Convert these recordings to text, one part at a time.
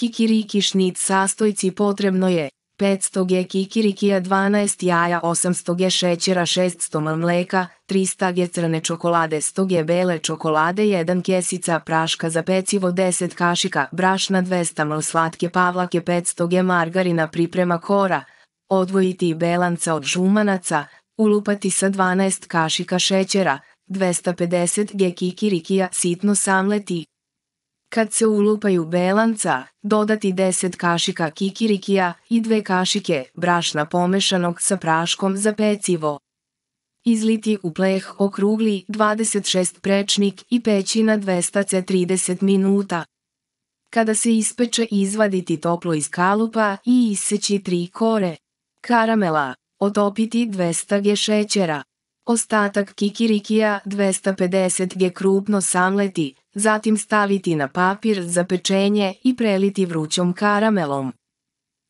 Kikirikišnic sastojci potrebno je 500 g kikirikija 12 jaja 800 g šećera 600 ml mleka 300 g crne čokolade 100 g bele čokolade 1 kesica praška za pecivo 10 kašika brašna 200 ml slatke pavlake 500 g margarina priprema kora odvojiti belanca od žumanaca ulupati sa 12 kašika šećera 250 g kikirikija sitno samleti Kad se ulupaju belanca, dodati 10 kašika kikirikija i 2 kašike brašna pomešanog sa praškom za pecivo. Izliti u pleh okrugli 26 prečnik i peći na 30 minuta. Kada se ispeče izvaditi toplo iz kalupa i iseći tri kore. Karamela, otopiti 200 g šećera. Ostatak kikirikija 250 g krupno samleti, zatim staviti na papir za pečenje i preliti vrućom karamelom.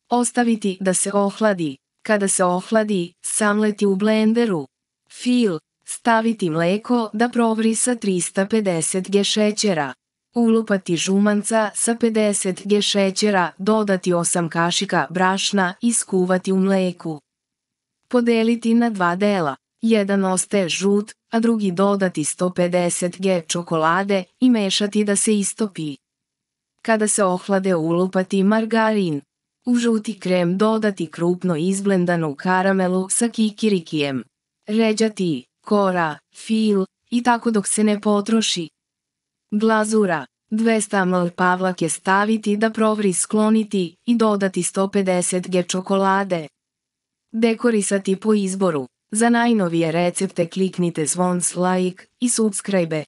Ostaviti da se ohladi. Kada se ohladi, samleti u blenderu. Fil, staviti mleko da provri sa 350 g šećera. Ulupati žumanca sa 50 g šećera, dodati 8 kašika brašna i skuvati u mleku. Podeliti na dva dela. Jedan ostaje žut, a drugi dodati 150 g čokolade i mešati da se istopi. Kada se ohlade ulupati margarin. U žuti krem dodati krupno izblendanu karamelu sa kikirikijem. Ređati, kora, fil i tako dok se ne potroši. Glazura. 200 ml pavlake staviti da provri skloniti i dodati 150 g čokolade. Dekorisati po izboru. Za najnovije recepte kliknite zvon like i subscribe.